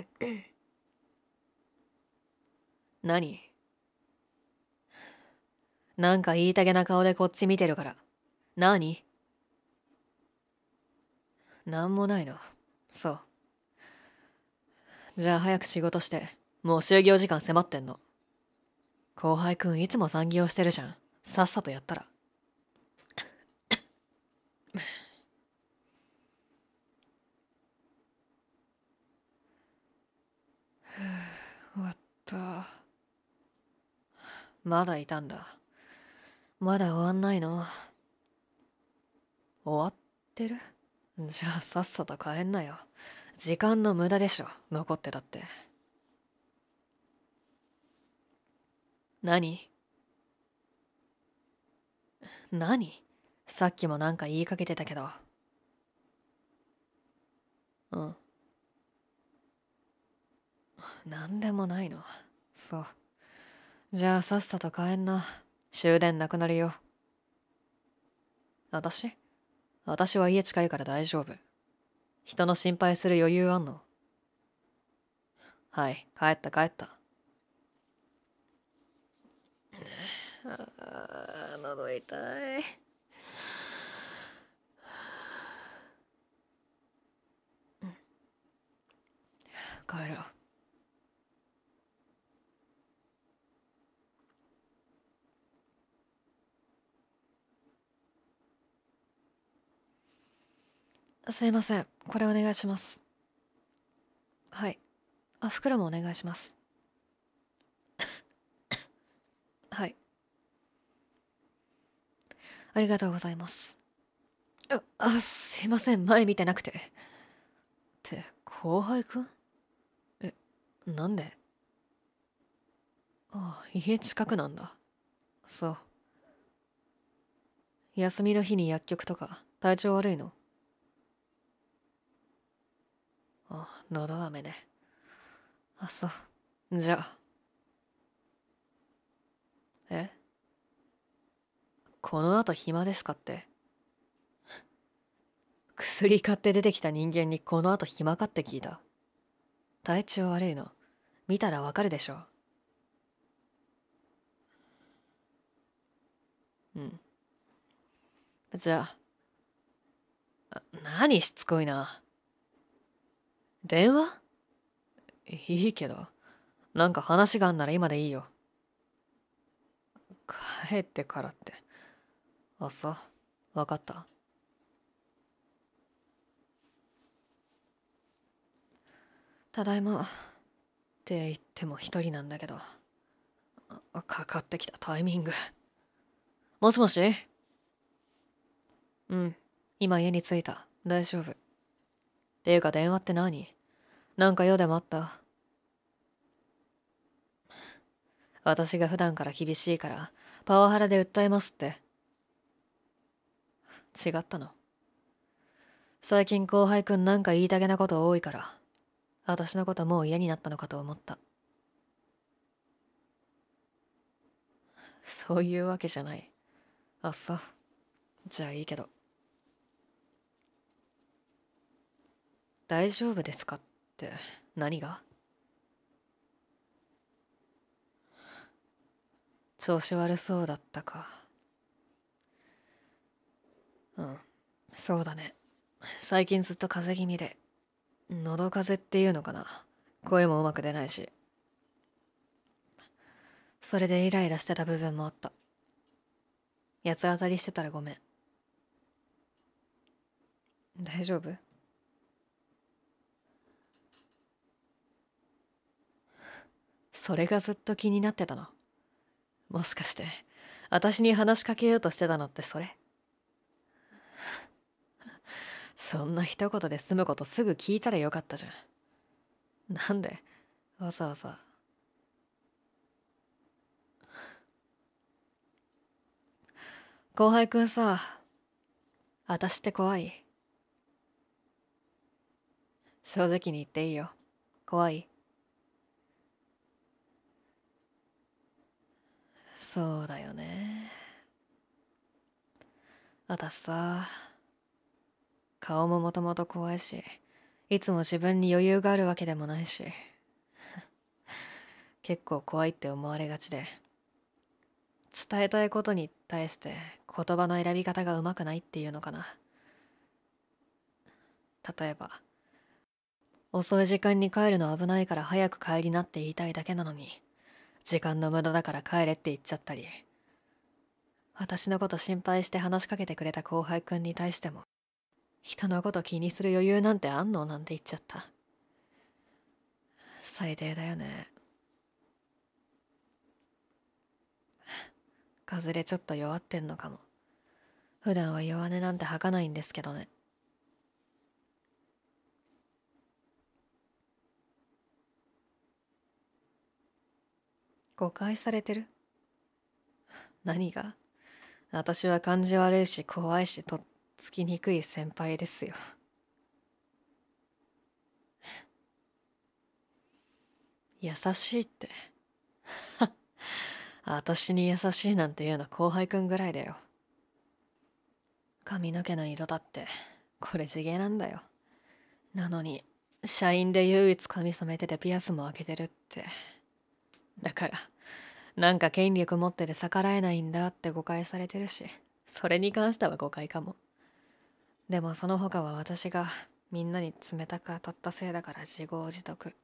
何なんか言いたげな顔でこっち見てるから。何なんもないの。そう。じゃあ早く仕事して。もう就業時間迫ってんの。後輩くんいつも残業してるじゃん。さっさとやったら。まだいたんだまだ終わんないの終わってるじゃあさっさと帰んなよ時間の無駄でしょ残ってたって何何さっきもなんか言いかけてたけどうん何でもないのそうじゃあさっさと帰んな終電なくなるよ私私は家近いから大丈夫人の心配する余裕あんのはい帰った帰ったあ喉痛い帰ろうすいませんこれお願いしますはいあ袋もお願いします はいありがとうございますああすいません前見てなくてって後輩くんえなんでああ家近くなんだそう休みの日に薬局とか体調悪いのあ飴ねあそうじゃあえこの後暇ですかって薬買って出てきた人間にこの後暇かって聞いた体調悪いの見たらわかるでしょううんじゃあ何しつこいな電話いいけどなんか話があんなら今でいいよ帰ってからってあそう分かったただいまって言っても一人なんだけどかかってきたタイミングもしもしうん今家に着いた大丈夫ていうか電話って何なんか世でもあった私が普段から厳しいからパワハラで訴えますって違ったの最近後輩くんなんか言いたげなこと多いから私のこともう嫌になったのかと思ったそういうわけじゃないあっさじゃあいいけど大丈夫ですかってって何が調子悪そうだったかうんそうだね最近ずっと風邪気味で喉風邪っていうのかな声もうまく出ないしそれでイライラしてた部分もあった八つ当たりしてたらごめん大丈夫それがずっと気になってたのもしかして私に話しかけようとしてたのってそれそんな一言で済むことすぐ聞いたらよかったじゃんなんでわざわざ後輩くんさ私って怖い正直に言っていいよ怖いそうだよね私さ顔ももともと怖いしいつも自分に余裕があるわけでもないし 結構怖いって思われがちで伝えたいことに対して言葉の選び方がうまくないっていうのかな例えば遅い時間に帰るの危ないから早く帰りなって言いたいだけなのに時間の無駄だから帰れって言っちゃったり私のこと心配して話しかけてくれた後輩くんに対しても人のこと気にする余裕なんてあんのなんて言っちゃった最低だよね風邪れちょっと弱ってんのかも普段は弱音なんて吐かないんですけどね誤解されてる何が私は感じ悪いし怖いしとっつきにくい先輩ですよ優しいって 私に優しいなんて言うの後輩くんぐらいだよ髪の毛の色だってこれ地毛なんだよなのに社員で唯一髪染めててピアスも開けてるってだからなんか権力持ってて逆らえないんだって誤解されてるしそれに関しては誤解かもでもその他は私がみんなに冷たく当たったせいだから自業自得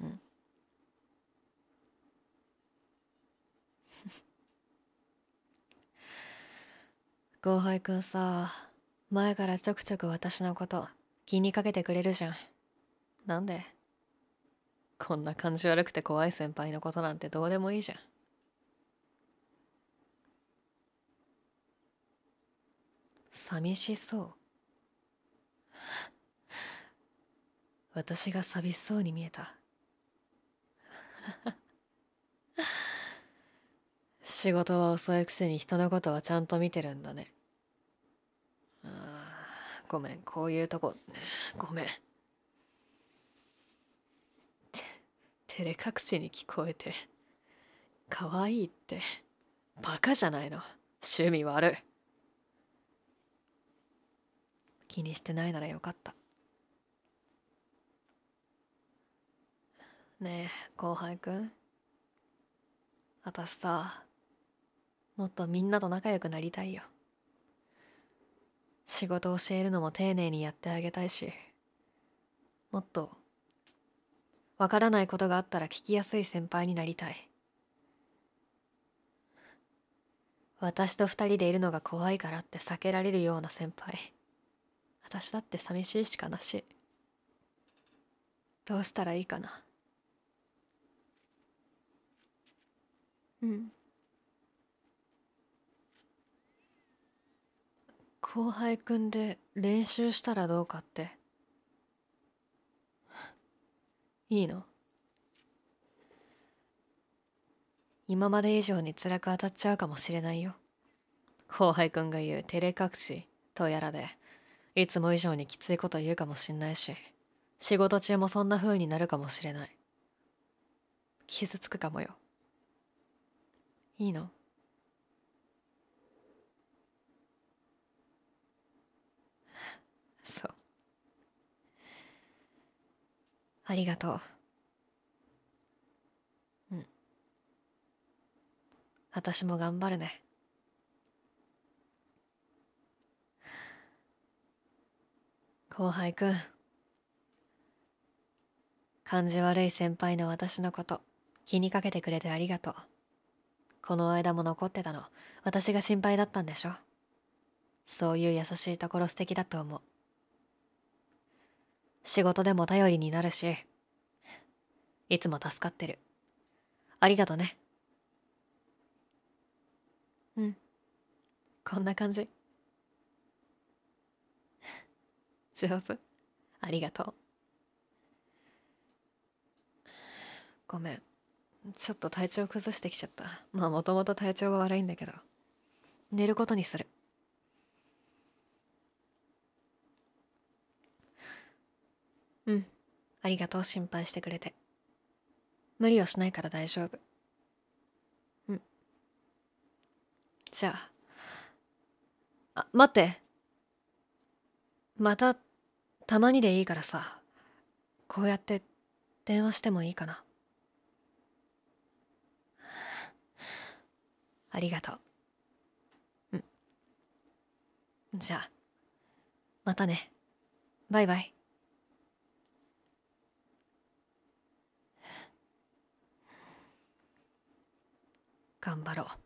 うん 後輩くんさ前からちょくちょく私のこと気にかけてくれるじゃんなんでこんな感じ悪くて怖い先輩のことなんてどうでもいいじゃん。寂しそう。私が寂しそうに見えた。仕事は遅いくせに人のことはちゃんと見てるんだね。ああ、ごめん、こういうとこ、ごめん。照れ隠しに聞こえて可愛いってバカじゃないの趣味悪い気にしてないならよかったねえ後輩くん私さもっとみんなと仲良くなりたいよ仕事教えるのも丁寧にやってあげたいしもっとわからないことがあったら聞きやすい先輩になりたい私と二人でいるのが怖いからって避けられるような先輩私だって寂しいし悲しいどうしたらいいかなうん後輩くんで練習したらどうかっていいの今まで以上に辛く当たっちゃうかもしれないよ後輩くんが言う照れ隠しとやらでいつも以上にきついこと言うかもしんないし仕事中もそんな風になるかもしれない傷つくかもよいいの そうありがとううん私も頑張るね後輩くん感じ悪い先輩の私のこと気にかけてくれてありがとうこの間も残ってたの私が心配だったんでしょそういう優しいところ素敵だと思う仕事でも頼りになるしいつも助かってるありがとねうんこんな感じ上手ありがとうごめんちょっと体調崩してきちゃったまあもともと体調が悪いんだけど寝ることにするうんありがとう心配してくれて無理をしないから大丈夫うんじゃああ待ってまたたまにでいいからさこうやって電話してもいいかなありがとううんじゃあまたねバイバイ頑張ろう